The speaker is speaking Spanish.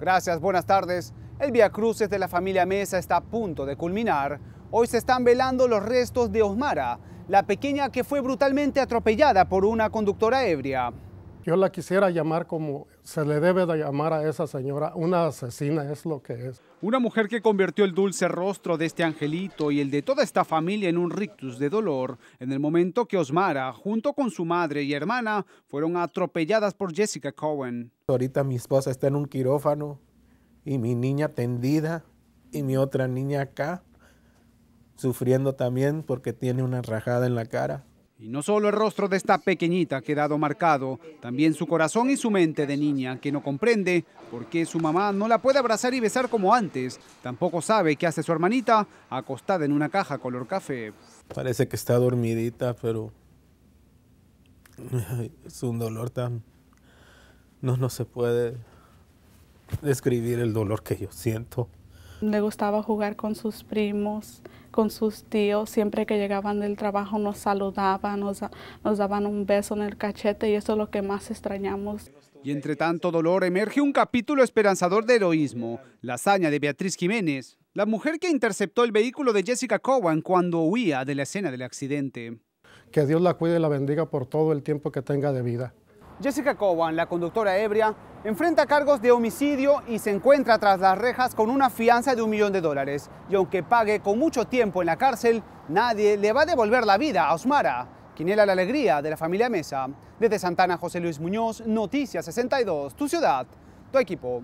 Gracias, buenas tardes. El Via Cruces de la familia Mesa está a punto de culminar. Hoy se están velando los restos de Osmara, la pequeña que fue brutalmente atropellada por una conductora ebria. Yo la quisiera llamar como se le debe de llamar a esa señora, una asesina es lo que es. Una mujer que convirtió el dulce rostro de este angelito y el de toda esta familia en un rictus de dolor en el momento que Osmara, junto con su madre y hermana, fueron atropelladas por Jessica Cohen. Ahorita mi esposa está en un quirófano y mi niña tendida y mi otra niña acá, sufriendo también porque tiene una rajada en la cara. Y no solo el rostro de esta pequeñita ha quedado marcado, también su corazón y su mente de niña, que no comprende por qué su mamá no la puede abrazar y besar como antes. Tampoco sabe qué hace su hermanita acostada en una caja color café. Parece que está dormidita, pero es un dolor tan... No, no se puede describir el dolor que yo siento. Le gustaba jugar con sus primos, con sus tíos. Siempre que llegaban del trabajo nos saludaban, nos, daban un beso en el cachete y eso es lo que más extrañamos. Y entre tanto dolor emerge un capítulo esperanzador de heroísmo, la hazaña de Beatriz Jiménez, la mujer que interceptó el vehículo de Jessica Cowan cuando huía de la escena del accidente. Que Dios la cuide y la bendiga por todo el tiempo que tenga de vida. Jessica Cowan, la conductora ebria, enfrenta cargos de homicidio y se encuentra tras las rejas con una fianza de un millón de dólares. Y aunque pague con mucho tiempo en la cárcel, nadie le va a devolver la vida a Osmara, quien era la alegría de la familia Mesa. Desde Santana, José Luis Muñoz, Noticias 62, tu ciudad, tu equipo.